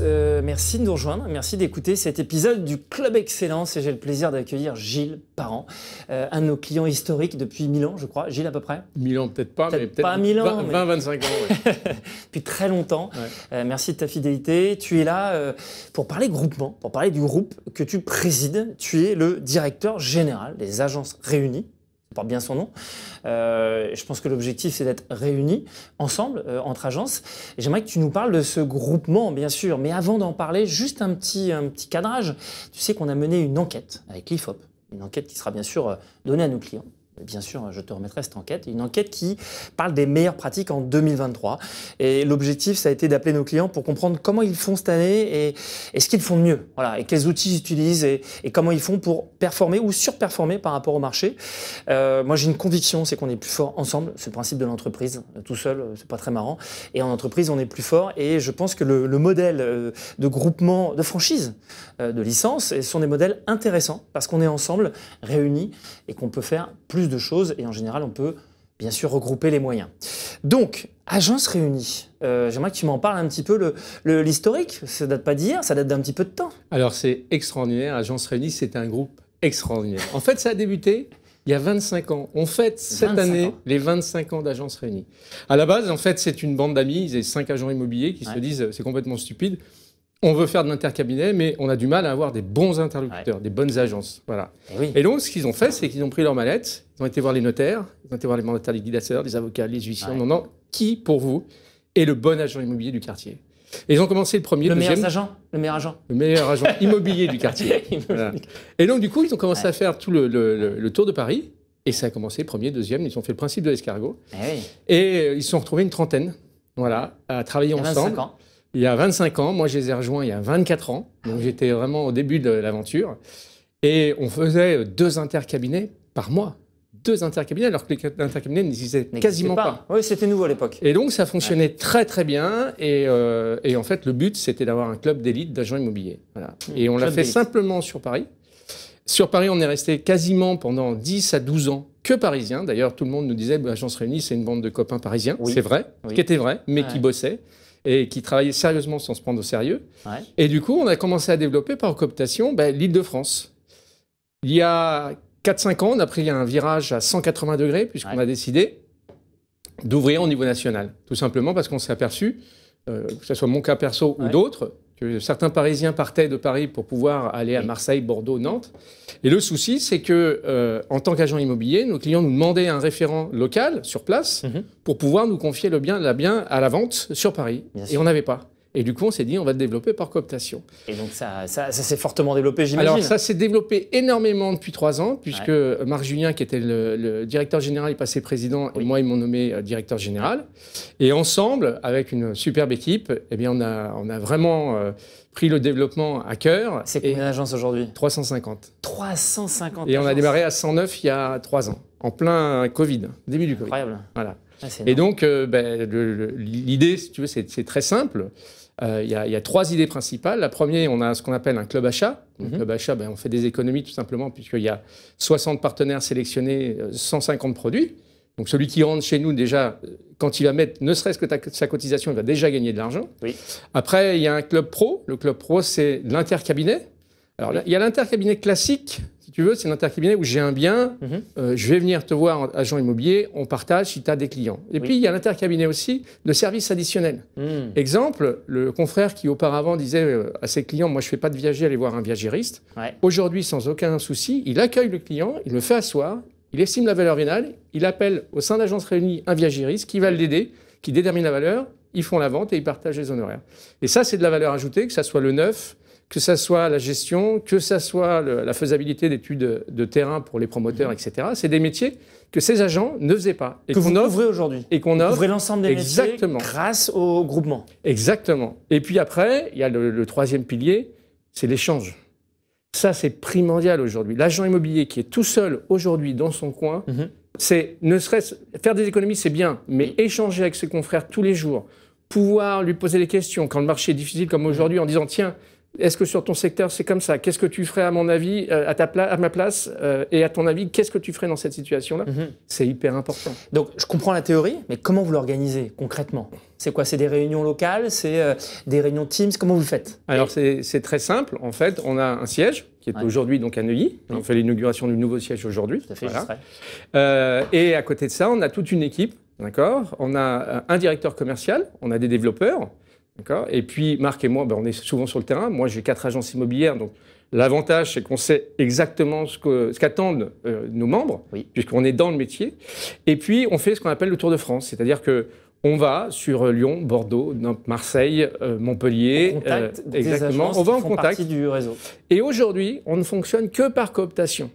Euh, merci de nous rejoindre, merci d'écouter cet épisode du Club Excellence et j'ai le plaisir d'accueillir Gilles Parent, euh, un de nos clients historiques depuis 1000 ans je crois, Gilles à peu près 1000 ans peut-être pas, mais peut-être 20-25 ans. depuis très longtemps, euh, merci de ta fidélité, tu es là pour parler groupement, pour parler du groupe que tu présides, tu es le directeur général des agences réunies porte bien son nom. Euh, je pense que l'objectif, c'est d'être réunis ensemble, euh, entre agences. j'aimerais que tu nous parles de ce groupement, bien sûr. Mais avant d'en parler, juste un petit, un petit cadrage. Tu sais qu'on a mené une enquête avec l'IFOP, une enquête qui sera bien sûr euh, donnée à nos clients bien sûr, je te remettrai cette enquête. Une enquête qui parle des meilleures pratiques en 2023. Et l'objectif, ça a été d'appeler nos clients pour comprendre comment ils font cette année et, ce qu'ils font de mieux. Voilà, et quels outils ils utilisent et, comment ils font pour performer ou surperformer par rapport au marché. Euh, moi, j'ai une conviction, c'est qu'on est plus fort ensemble. C'est le principe de l'entreprise. Tout seul, c'est pas très marrant. Et en entreprise, on est plus fort. Et je pense que le, modèle euh, de groupement, de franchise, euh, de licence, sont des modèles intéressants parce qu'on est ensemble, réunis et qu'on peut faire plus de de choses et en général, on peut bien sûr regrouper les moyens. Donc, Agence Réunie, euh, j'aimerais que tu m'en parles un petit peu, l'historique, le, l'historique. ça date pas d'hier, ça date d'un petit peu de temps. Alors c'est extraordinaire, Agence Réunie c'est un groupe extraordinaire. En fait ça a débuté il y a 25 ans. On fête cette année les 25 ans d'Agence Réunie. À la base, en fait, c'est une bande d'amis, Ils et cinq agents immobiliers qui se disent c'est complètement stupide on veut faire de l'intercabinet, mais on a du mal à avoir des bons interlocuteurs, des bonnes agences. Voilà. Eh et, donc, ce qu'ils ont fait, c'est qu'ils ont pris leur mallette, ils ont été voir les notaires, ils ont été voir les mandataires, les guidateurs, les avocats, les huissiers, non, non, qui, pour vous, est le bon agent immobilier du quartier et ils ont commencé le premier, le deuxième, meilleur agent, le meilleur agent, le meilleur agent immobilier du quartier. Et donc du coup, ils ont commencé à faire tout le, tour de Paris, et ça a commencé premier, deuxième. Ils ont fait le principe de l'escargot. Eh et euh, ils se sont retrouvés une trentaine, voilà, à travailler eh ben, ensemble. ans il y a 25 ans. Moi, je les ai rejoints il y a 24 ans. Donc, j'étais vraiment au début de l'aventure. Et on faisait deux intercabinets par mois. Deux intercabinets, alors que les intercabinets n'existaient quasiment pas. Oui, c'était nouveau à l'époque. Et donc, ça fonctionnait très, très bien. Euh, et, en fait, le but, c'était d'avoir un club d'élite d'agents immobiliers. Mmh. et on l'a fait simplement sur Paris. Sur Paris, on est resté quasiment pendant 10 à 12 ans que parisiens. D'ailleurs, tout le monde nous disait l'Agence bah, Agence Réunie, c'est une bande de copains parisiens. C'est vrai, qui était vrai, mais qui bossaient et qui travaillaient sérieusement sans se prendre au sérieux. Et du coup, on a commencé à développer par cooptation ben, l'île de France. Il y a 4-5 ans, on a pris un virage à 180 degrés puisqu'on a décidé d'ouvrir au niveau national. Tout simplement parce qu'on s'est aperçu, euh, que ce soit mon cas perso ou d'autres, certains Parisiens partaient de Paris pour pouvoir aller à Marseille, Bordeaux, Nantes. Et le souci, c'est que, euh, en tant qu'agent immobilier, nos clients nous demandaient un référent local sur place mhm. pour pouvoir nous confier le bien, la bien à la vente sur Paris. et on n'avait pas. Et du coup, on s'est dit, on va le développer par cooptation. Et donc, ça, ça, s'est fortement développé, j'imagine Alors, ça s'est développé énormément depuis trois ans, puisque Marc Julien, qui était le, directeur général, est passé président, et moi, ils m'ont nommé euh, directeur général. Et ensemble, avec une superbe équipe, eh bien, on a, on a vraiment euh, pris le développement à cœur. C'est combien d'agences aujourd'hui 350. 350 Et on a démarré à 109 il y a trois ans, en plein Covid, début du Covid. Incroyable. Voilà. et donc, euh, ben, l'idée, si tu veux, c'est très simple. Euh, il y, a trois idées principales. La première, on a ce qu'on appelle un club achat. Un mhm. club achat, ben, on fait des économies tout simplement, puisqu'il y a 60 partenaires sélectionnés, 150 euh, produits. Donc celui qui rentre chez nous, déjà, euh, quand il va mettre ne serait-ce que sa cotisation, il va déjà gagner de l'argent. Après, il y a un club pro. Le club pro, c'est l'intercabinet. Alors, il y a l'intercabinet classique tu veux, c'est l'intercabinet où j'ai un bien, mhm. euh, je vais venir te voir, agent immobilier, on partage si tu as des clients. Et puis, il y a l'intercabinet aussi de services additionnels. Hmm. Exemple, le confrère qui auparavant disait euh, à ses clients, moi je ne fais pas de viager, allez voir un viagériste. Aujourd'hui, sans aucun souci, il accueille le client, il le fait asseoir, il estime la valeur vénale, il appelle au sein d'agence réunie un viagériste qui va l'aider, qui détermine la valeur, ils font la vente et ils partagent les honoraires. Et ça, c'est de la valeur ajoutée, que ça soit le neuf, que ça soit la gestion, que ça soit la faisabilité d'études de terrain pour les promoteurs, mmh. etc. C'est des métiers que ces agents ne faisaient pas. Et que vous aujourd'hui. Et qu'on offre. l'ensemble des exactement. métiers grâce au groupement. Exactement. Et puis après, il y a le, troisième pilier, c'est l'échange. Ça, c'est primordial aujourd'hui. L'agent immobilier qui est tout seul aujourd'hui dans son coin, mmh. c'est ne serait-ce faire des économies, c'est bien, mais mmh. échanger avec ses confrères tous les jours, pouvoir lui poser des questions quand le marché est difficile comme aujourd'hui, en disant tiens, est-ce que sur ton secteur, c'est comme ça Qu'est-ce que tu ferais, à mon avis, euh, à, ma place euh, Et à ton avis, qu'est-ce que tu ferais dans cette situation-là mm-hmm. C'est hyper important. Donc, je comprends la théorie, mais comment vous l'organisez concrètement C'est quoi C'est des réunions locales C'est euh, des réunions Teams Comment vous le faites Alors, c'est très simple. En fait, on a un siège qui est aujourd'hui donc à Neuilly. On fait l'inauguration du nouveau siège aujourd'hui. et à côté de ça, on a toute une équipe D'accord On a un directeur commercial, on a des développeurs, et puis Marc et moi, ben, on est souvent sur le terrain. Moi, j'ai quatre agences immobilières, donc l'avantage, c'est qu'on sait exactement ce, que, ce qu'attendent euh, nos membres, puisqu'on est dans le métier. Et puis, on fait ce qu'on appelle le Tour de France, c'est-à-dire que on va sur euh, Lyon, Bordeaux, Marseille, euh, Montpellier. exactement. on va en contact. du réseau. Et aujourd'hui, on ne fonctionne que par cooptation.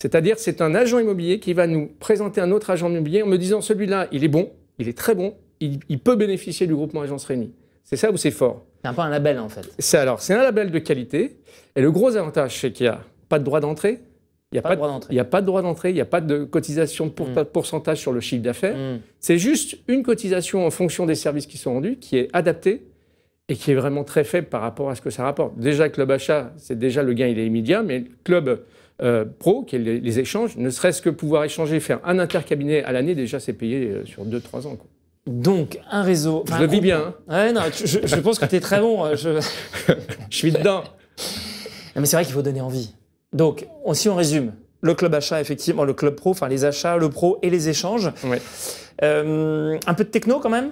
C'est-à-dire, c'est un agent immobilier qui va nous présenter un autre agent immobilier en me disant celui-là, il est bon, il est très bon, il, il peut bénéficier du groupement Agence Rémi. C'est ça ou c'est fort C'est un peu un label en fait. C'est alors, c'est un label de qualité. Et le gros avantage, c'est qu'il n'y a pas de droit d'entrée. Il n'y a, pas de, il y a pas de droit d'entrée, il n'y a pas de cotisation, pour, mm. de pourcentage sur le chiffre d'affaires. Mm. C'est juste une cotisation en fonction des services qui sont rendus, qui est adaptée et qui est vraiment très faible par rapport à ce que ça rapporte. Déjà, Club Achat, c'est déjà le gain, il est immédiat, mais Club euh, Pro, qui est les, échanges, ne serait-ce que pouvoir échanger, faire un intercabinet à l'année, déjà, c'est payé euh, sur 2-3 ans. Donc, un réseau. Je le vis bien. Hein. non, je, pense que tu es très bon. Euh, je, suis dedans. mais c'est vrai qu'il faut donner envie. Donc, on, si on résume, le club achat, effectivement, le club pro, enfin les achats, le pro et les échanges. Euh, un peu de techno quand même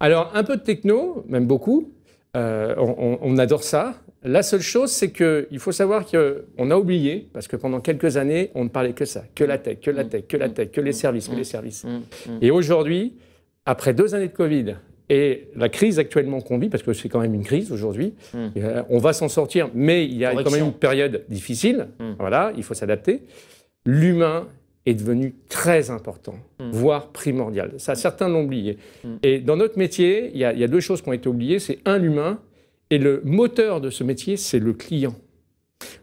Alors, un peu de techno, même beaucoup. Euh, on, on, adore ça. La seule chose, c'est qu'il faut savoir qu'on a oublié, parce que pendant quelques années, on ne parlait que ça, que la tech, que la mm. tech, que la tech, que les mm. services, que mm. les services. Et aujourd'hui, après deux années de Covid et la crise actuellement qu'on vit, parce que c'est quand même une crise aujourd'hui, hmm. euh, on va s'en sortir, mais il y a quand même une période difficile, hmm. voilà, il faut s'adapter. L'humain est devenu très important, hmm. voire primordial. Ça, certains l'ont oublié. Et dans notre métier, il y, a deux choses qui ont été oubliées, c'est un, l'humain, et le moteur de ce métier, c'est le client.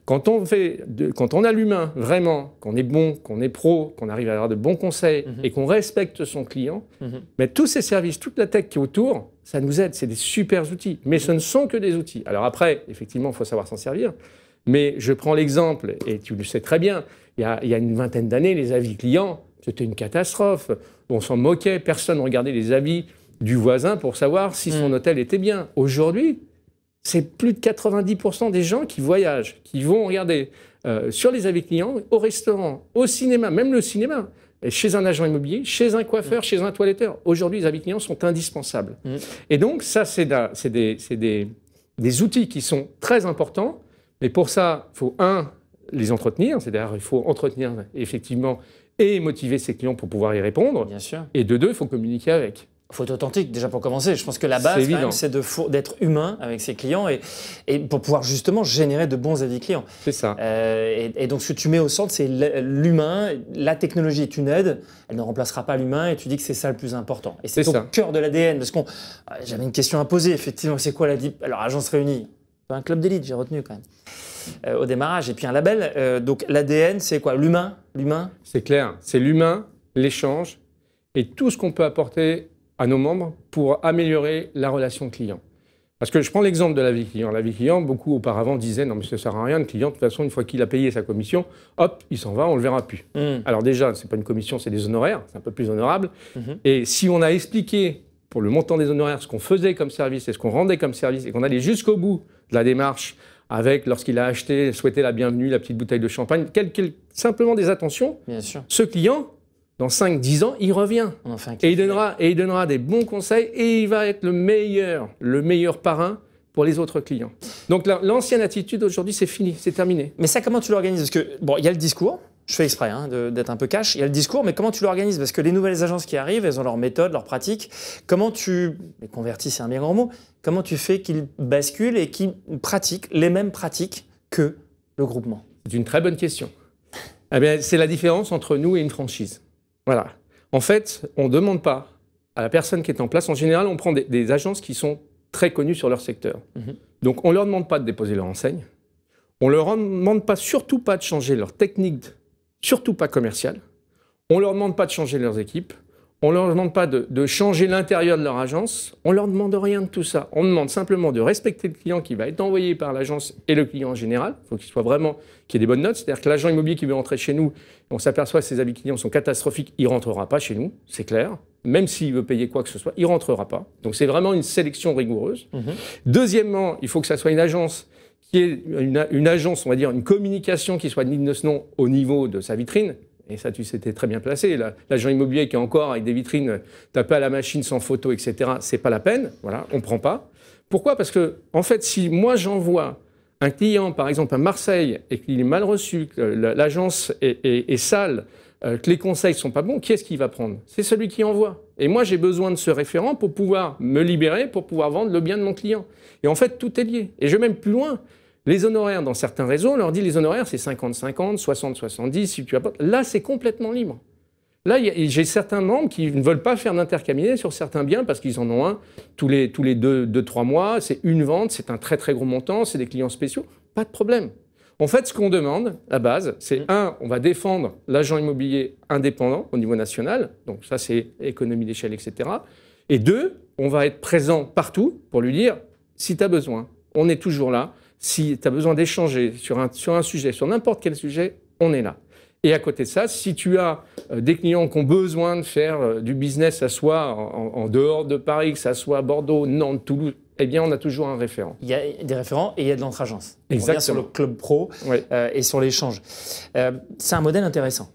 Quand on, fait quand on a l'humain vraiment, qu'on est bon, qu'on est pro, qu'on arrive à avoir de bons conseils mhm. et qu'on respecte son client, mhm. mais tous ces services, toute la tech qui est autour, ça nous aide. C'est des super outils. Mais ce mhm. ne sont que des outils. Alors après, effectivement, il faut savoir s'en servir. Mais je prends l'exemple, et tu le sais très bien, il y a, une vingtaine d'années, les avis clients, c'était une catastrophe. On s'en moquait, personne ne regardait les avis du voisin pour savoir si son hôtel était bien. Aujourd'hui, c'est plus de 90% des gens qui voyagent, qui vont regarder euh, sur les avis clients, au restaurant, au cinéma, même le cinéma, chez un agent immobilier, chez un coiffeur, mm. chez un toiletteur. Aujourd'hui, les avis clients sont indispensables. Mm. Et donc, ça, c'est des, outils qui sont très importants. Mais pour ça, il faut, un, les entretenir, c'est-à-dire il faut entretenir effectivement et motiver ses clients pour pouvoir y répondre. Bien sûr. Et de deux, il faut communiquer avec faut être authentique déjà pour commencer. Je pense que la base, c'est d'être humain avec ses clients et, et, pour pouvoir justement générer de bons avis clients. C'est ça. Euh, et, donc, ce que tu mets au centre, c'est l'humain. La technologie est une aide, elle ne remplacera pas l'humain et tu dis que c'est ça le plus important. Et c'est au cœur de l'ADN. Parce qu'on. Euh, j'avais une question à poser, effectivement. C'est quoi la. Alors, Agence Réunie, un club d'élite, j'ai retenu quand même, euh, au démarrage. Et puis un label. donc, l'ADN, c'est quoi L'humain L'humain C'est clair. C'est l'humain, l'échange et tout ce qu'on peut apporter à nos membres pour améliorer la relation client. Parce que je prends l'exemple de la vie client. La vie client, beaucoup auparavant disaient non, mais ça ne sert à rien, le client, de toute façon, une fois qu'il a payé sa commission, hop, il s'en va, on ne le verra plus. Hmm. Alors déjà, ce n'est pas une commission, c'est des honoraires, c'est un peu plus honorable. Mhm. Et si on a expliqué pour le montant des honoraires ce qu'on faisait comme service et ce qu'on rendait comme service et qu'on allait jusqu'au bout de la démarche avec, lorsqu'il a acheté, souhaité la bienvenue, la petite bouteille de champagne, quel, simplement des attentions, ce client, dans 5-10 ans, il revient. et, il donnera, des bons conseils et il va être le meilleur, le meilleur parrain pour les autres clients. Donc l'ancienne attitude aujourd'hui, c'est fini, c'est terminé. Mais ça, comment tu l'organises Parce que, bon, il y a le discours, je fais exprès hein, d'être un peu cash. Il y a le discours, mais comment tu l'organises Parce que les nouvelles agences qui arrivent, elles ont leurs méthodes, leurs pratiques. Comment tu les convertis, c'est un meilleur mot. Comment tu fais qu'ils basculent et qu'ils pratiquent les mêmes pratiques que le groupement C'est une très bonne question. eh bien, c'est la différence entre nous et une franchise. Voilà. En fait, on ne demande pas à la personne qui est en place. En général, on prend des, agences qui sont très connues sur leur secteur. Mhm. Donc, on ne leur demande pas de déposer leur enseigne. On ne leur demande pas, surtout pas de changer leur technique, surtout pas commerciale. On ne leur demande pas de changer leurs équipes. On ne leur demande pas de, changer l'intérieur de leur agence, on ne leur demande rien de tout ça. On demande simplement de respecter le client qui va être envoyé par l'agence et le client en général. il faut qu'il soit vraiment, qu'il y ait des bonnes notes. C'est-à-dire que l'agent immobilier qui veut rentrer chez nous, on s'aperçoit que ses habits clients sont catastrophiques, il ne rentrera pas chez nous, c'est clair. Même s'il veut payer quoi que ce soit, il ne rentrera pas. Donc c'est vraiment une sélection rigoureuse. Mhm. Deuxièmement, il faut que ça soit une agence qui est une, agence, on va dire, une communication qui soit digne de ce nom au niveau de sa vitrine, et ça, tu s'étais très bien placé. L'agent immobilier qui est encore avec des vitrines tapé à la machine sans photo, etc., c'est pas la peine. Voilà, on prend pas. Pourquoi Parce que, en fait, si moi j'envoie un client, par exemple, à Marseille, et qu'il est mal reçu, que l'agence est, sale, euh, que les conseils ne sont pas bons, qui est-ce qui va prendre C'est celui qui envoie. Et moi, j'ai besoin de ce référent pour pouvoir me libérer, pour pouvoir vendre le bien de mon client. Et en fait, tout est lié. Et je vais même plus loin. Les honoraires, dans certains réseaux, on leur dit les honoraires, c'est 50-50, 60-70, si tu apportes. Là, c'est complètement libre. Là, j'ai certains membres qui ne veulent pas faire d'intercaminer sur certains biens parce qu'ils en ont un tous les, tous les deux, trois mois. C'est une vente, c'est un très, très gros montant, c'est des clients spéciaux. Pas de problème. En fait, ce qu'on demande, à base, c'est mm. un, on va défendre l'agent immobilier indépendant au niveau national. Donc, ça, c'est économie d'échelle, etc. Et deux, on va être présent partout pour lui dire si tu as besoin, on est toujours là. Si tu as besoin d'échanger sur un, sur un sujet, sur n'importe quel sujet, on est là. Et à côté de ça, si tu as euh, des clients qui ont besoin de faire euh, du business que ce en, en dehors de Paris, que ça soit à Bordeaux, Nantes, Toulouse, eh bien, on a toujours un référent. Il y a des référents et il y a de l'entre-agence. Exactement. On sur le club pro euh, et sur l'échange. c'est un modèle intéressant.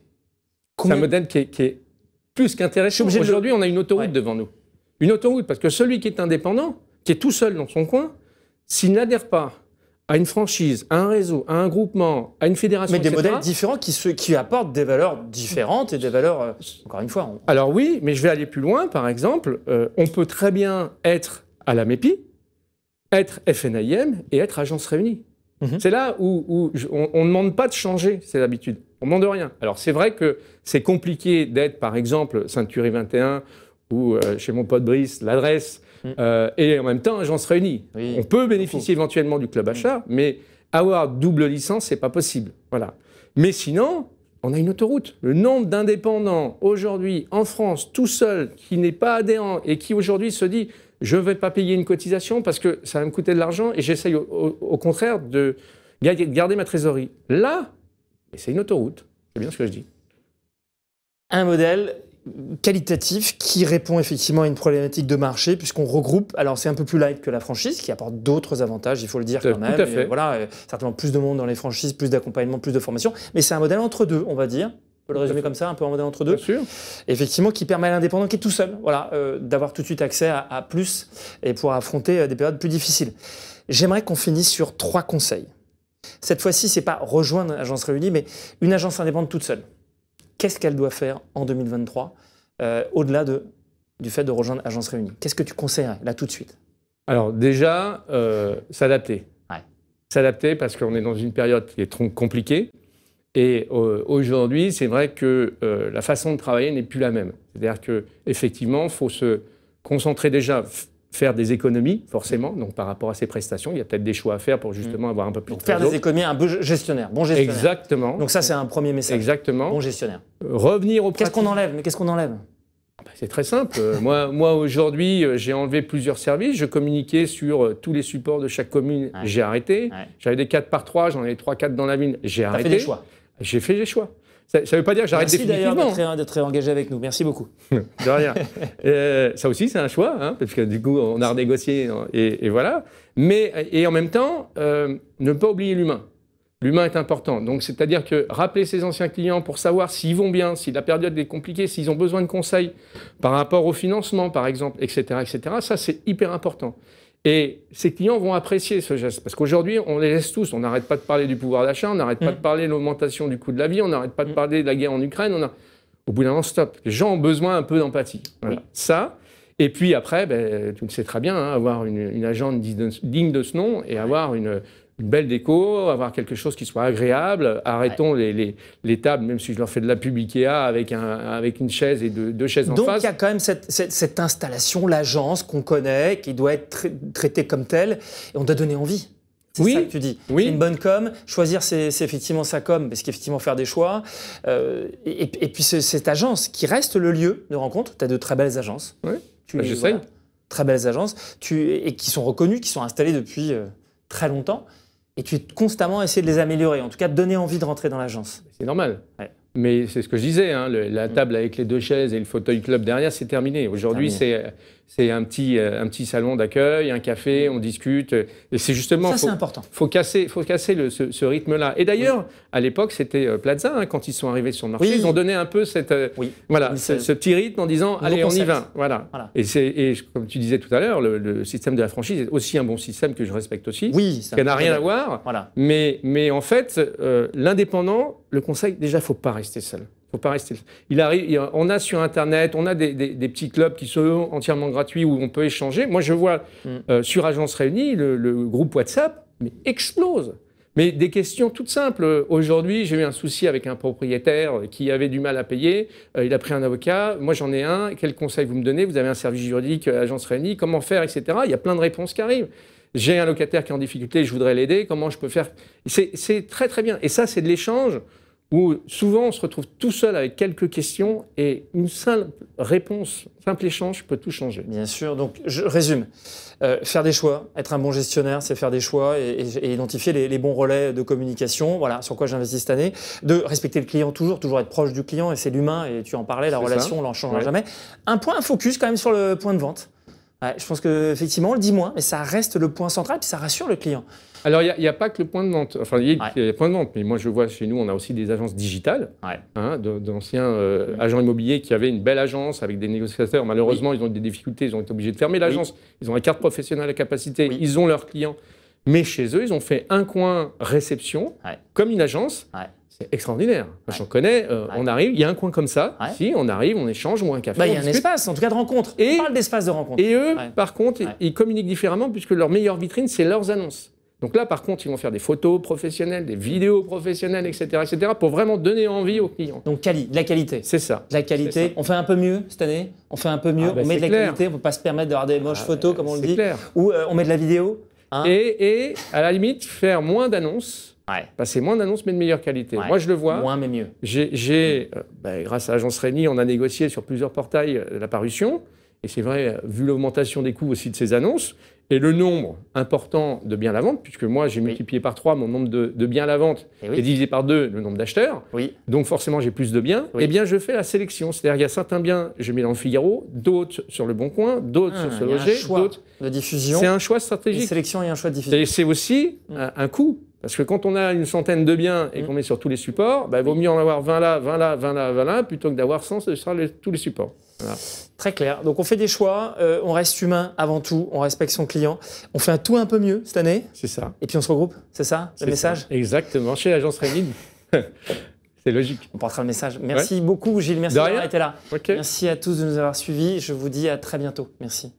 C'est un modèle qui est, plus qu'intéressant. Aujourd'hui, on a une autoroute devant nous. Une autoroute, parce que celui qui est indépendant, qui est tout seul dans son coin, s'il n'adhère pas à une franchise, à un réseau, à un groupement, à une fédération. Mais des modèles différents qui, apportent des valeurs différentes et des valeurs, euh, encore une fois. Alors oui, mais je vais aller plus loin. Par exemple, euh, on peut très bien être à la MEPI, être FNIM et être agence réunie. Mhm. C'est là où, on ne demande pas de changer ses habitudes. On ne demande rien. Alors c'est vrai que c'est compliqué d'être, par exemple, saint 21 ou euh, chez mon pote Brice, l'adresse Mm. Euh, et en même temps, j'en réunie. Oui, on peut bénéficier éventuellement du club achat, mm. mais avoir double licence, c'est pas possible. Voilà. Mais sinon, on a une autoroute. Le nombre d'indépendants aujourd'hui en France, tout seul, qui n'est pas adhérent et qui aujourd'hui se dit je ne vais pas payer une cotisation parce que ça va me coûter de l'argent et j'essaye au, au, contraire de garder ma trésorerie. Là, c'est une autoroute. C'est bien ce que je dis. Un modèle qualitatif qui répond effectivement à une problématique de marché puisqu'on regroupe. Alors c'est un peu plus light que la franchise qui apporte d'autres avantages, il faut le dire quand même. Tout à fait. voilà, euh, certainement plus de monde dans les franchises, plus d'accompagnement, plus de formation. Mais c'est un modèle entre deux, on va dire. On peut le résumer comme ça, un peu un modèle entre deux. Bien sûr. Effectivement, qui permet à l'indépendant qui est tout seul, voilà, euh, d'avoir tout de suite accès à, plus et pouvoir affronter euh, des périodes plus difficiles. J'aimerais qu'on finisse sur trois conseils. Cette fois-ci, c'est pas rejoindre agence réunie, mais une agence indépendante toute seule qu'est-ce qu'elle doit faire en 2023, euh, au-delà du fait de rejoindre Agence Réunie Qu'est-ce que tu conseillerais là tout de suite Alors déjà, euh, s'adapter. S'adapter parce qu'on est dans une période qui est trop compliquée. Et euh, aujourd'hui, c'est vrai que la façon de travailler n'est plus la même. C'est-à-dire qu'effectivement, il faut se concentrer déjà faire des économies, forcément, donc par rapport à ses prestations. Il y a peut-être des choix à faire pour justement mm. avoir un peu plus de de Faire des économies, un bon gestionnaire, bon gestionnaire. Exactement. Donc ça, c'est un premier message. Exactement. Bon gestionnaire. Revenir au Qu'est-ce qu'on enlève Mais qu'est-ce qu'on enlève ah ben, c'est très simple. Euh, moi, moi aujourd'hui, euh, j'ai enlevé plusieurs services. Je communiquais sur euh, tous les supports de chaque commune. J'ai arrêté. J'avais des 4 par 3, j'en ai 3-4 dans la ville. J'ai arrêté. Fait des choix. J'ai fait les choix. Ça ne veut pas dire que j'arrête définitivement. Merci d'ailleurs d'être engagé avec nous. Merci beaucoup. de rien. Euh, ça aussi, c'est un choix, hein, parce que du coup, on a renégocié et, et voilà. Mais et en même temps, euh, ne pas oublier l'humain. L'humain est important. Donc, c'est-à-dire que rappeler ses anciens clients pour savoir s'ils vont bien, si la période est compliquée, s'ils ont besoin de conseils par rapport au financement, par exemple, etc., etc. Ça, c'est hyper important. Et ces clients vont apprécier ce geste. Parce qu'aujourd'hui, on les laisse tous. On n'arrête pas de parler du pouvoir d'achat, on n'arrête pas mm. de parler de l'augmentation du coût de la vie, on n'arrête pas de mm. parler de la guerre en Ukraine. On a... Au bout d'un moment, stop. Les gens ont besoin un peu d'empathie. Voilà. Ça. Et puis après, ben, tu le sais très bien, hein, avoir une, une agente digne de ce nom et avoir une, une belle déco, avoir quelque chose qui soit agréable. Arrêtons les, tables, même si je leur fais de la pub Ikea, avec, un, avec une chaise et deux, chaises en face. Donc il y a quand même cette, cette, installation, l'agence qu'on connaît, qui doit être traitée comme telle, et on doit donner envie. C'est oui, ça que tu dis. Oui. Une bonne com, choisir c'est effectivement sa com, parce qu'effectivement faire des choix. Euh, et, puis cette agence qui reste le lieu de rencontre, tu as de très belles agences. Oui, Tu bah, j'essaye. très belles agences, et qui sont reconnues, qui sont installées depuis euh, très longtemps et tu es constamment essayé essayer de les améliorer, en tout cas de donner envie de rentrer dans l'agence. C'est normal. Mais c'est ce que je disais, hein, la mm. table avec les deux chaises et le fauteuil club derrière, c'est terminé. Aujourd'hui, c'est c'est un petit, euh, un petit salon d'accueil, un café, mm. on discute. Et c'est justement. Ça, c'est important. Faut casser, faut casser ce, rythme-là. Et d'ailleurs, à l'époque, c'était euh, Plaza, hein, quand ils sont arrivés sur le marché, ils ont donné un peu cette, euh, voilà, ce, petit rythme en disant allez, on y va. Voilà. Et, et, comme tu disais tout à l'heure, le, système de la franchise est aussi un bon système que je respecte aussi. Oui, ça. Qui n'a rien à voir. Mais, en fait, l'indépendant, le conseil, déjà, faut pas rester seul. Faut pas rester. Il on a sur Internet, on a des, petits clubs qui sont entièrement gratuits où on peut échanger. Moi, je vois mm. euh, sur Agence Réunie, le, groupe WhatsApp mais explose. Mais des questions toutes simples. Aujourd'hui, j'ai eu un souci avec un propriétaire qui avait du mal à payer. Euh, il a pris un avocat. Moi, j'en ai un. Quel conseil vous me donnez Vous avez un service juridique, euh, Agence Réunie, comment faire, etc. Il y a plein de réponses qui arrivent j'ai un locataire qui est en difficulté, je voudrais l'aider, comment je peux faire C'est très très bien. Et ça, c'est de l'échange où souvent on se retrouve tout seul avec quelques questions et une simple réponse, simple échange peut tout changer. Bien sûr, donc je résume. Euh, faire des choix, être un bon gestionnaire, c'est faire des choix et, et, identifier les, les, bons relais de communication, voilà sur quoi j'investis cette année. De respecter le client toujours, toujours être proche du client et c'est l'humain et tu en parlais, la relation, on l'en changera jamais. Un point, un focus quand même sur le point de vente je pense qu'effectivement, on le dit moins, mais ça reste le point central, puis ça rassure le client. Alors, il n'y a, pas que le point de vente. Enfin, il y, a le point de vente, mais moi, je vois chez nous, on a aussi des agences digitales, hein, d'anciens euh, agents immobiliers qui avaient une belle agence avec des négociateurs. Malheureusement, ils ont eu des difficultés, ils ont été obligés de fermer l'agence. Ils ont la carte professionnelle à capacité, ils ont leurs clients. Mais chez eux, ils ont fait un coin réception, comme une agence. C'est extraordinaire. Ouais. J'en connais, euh, on arrive, il y a un coin comme ça. Si, on arrive, on échange, ou un café. Bah, il y a un espace, en tout cas de rencontre. Et, on parle d'espace de rencontre. Et eux, par contre, ils communiquent différemment puisque leur meilleure vitrine, c'est leurs annonces. Donc là, par contre, ils vont faire des photos professionnelles, des vidéos professionnelles, etc., etc., pour vraiment donner envie aux clients. Donc, la qualité. C'est ça. la qualité. On fait un peu mieux cette année. On fait un peu mieux. Ah, bah, on met de la qualité. On ne peut pas se permettre d'avoir des moches ah, photos, bah, comme on le dit. Ou euh, on met de la vidéo. Hein et, à la limite, faire moins d'annonces. Passer moins d'annonces, mais de meilleure qualité. Moi, je le vois. Moins, mais mieux. Euh, bah, grâce à Agence Rémi, on a négocié sur plusieurs portails euh, la parution et c'est vrai, vu l'augmentation des coûts aussi de ces annonces, et le nombre important de biens à la vente, puisque moi j'ai multiplié par 3 mon nombre de, biens à la vente eh et, divisé par 2 le nombre d'acheteurs, oui. donc forcément j'ai plus de biens, et eh bien je fais la sélection. C'est-à-dire qu'il y a certains biens, je mets dans le Figaro, d'autres sur le Bon Coin, d'autres ah, sur ce loger, d'autres. de diffusion. C'est un choix stratégique. Une sélection et un choix de diffusion. C'est aussi mm. euh, un, coût. Parce que quand on a une centaine de biens et mm. qu'on met sur tous les supports, bah, il vaut mieux en avoir 20 là, 20 là, 20 là, 20 là, plutôt que d'avoir 100 sur tous les supports. Très clair. Donc on fait des choix, euh, on reste humain avant tout, on respecte son client, on fait un tout un peu mieux cette année. C'est ça. Et puis on se regroupe, c'est ça le message Exactement, chez l'agence Rémy, c'est logique. On portera le message. Merci beaucoup Gilles, merci d'avoir été là. Merci à tous de nous avoir suivis, je vous dis à très bientôt. Merci.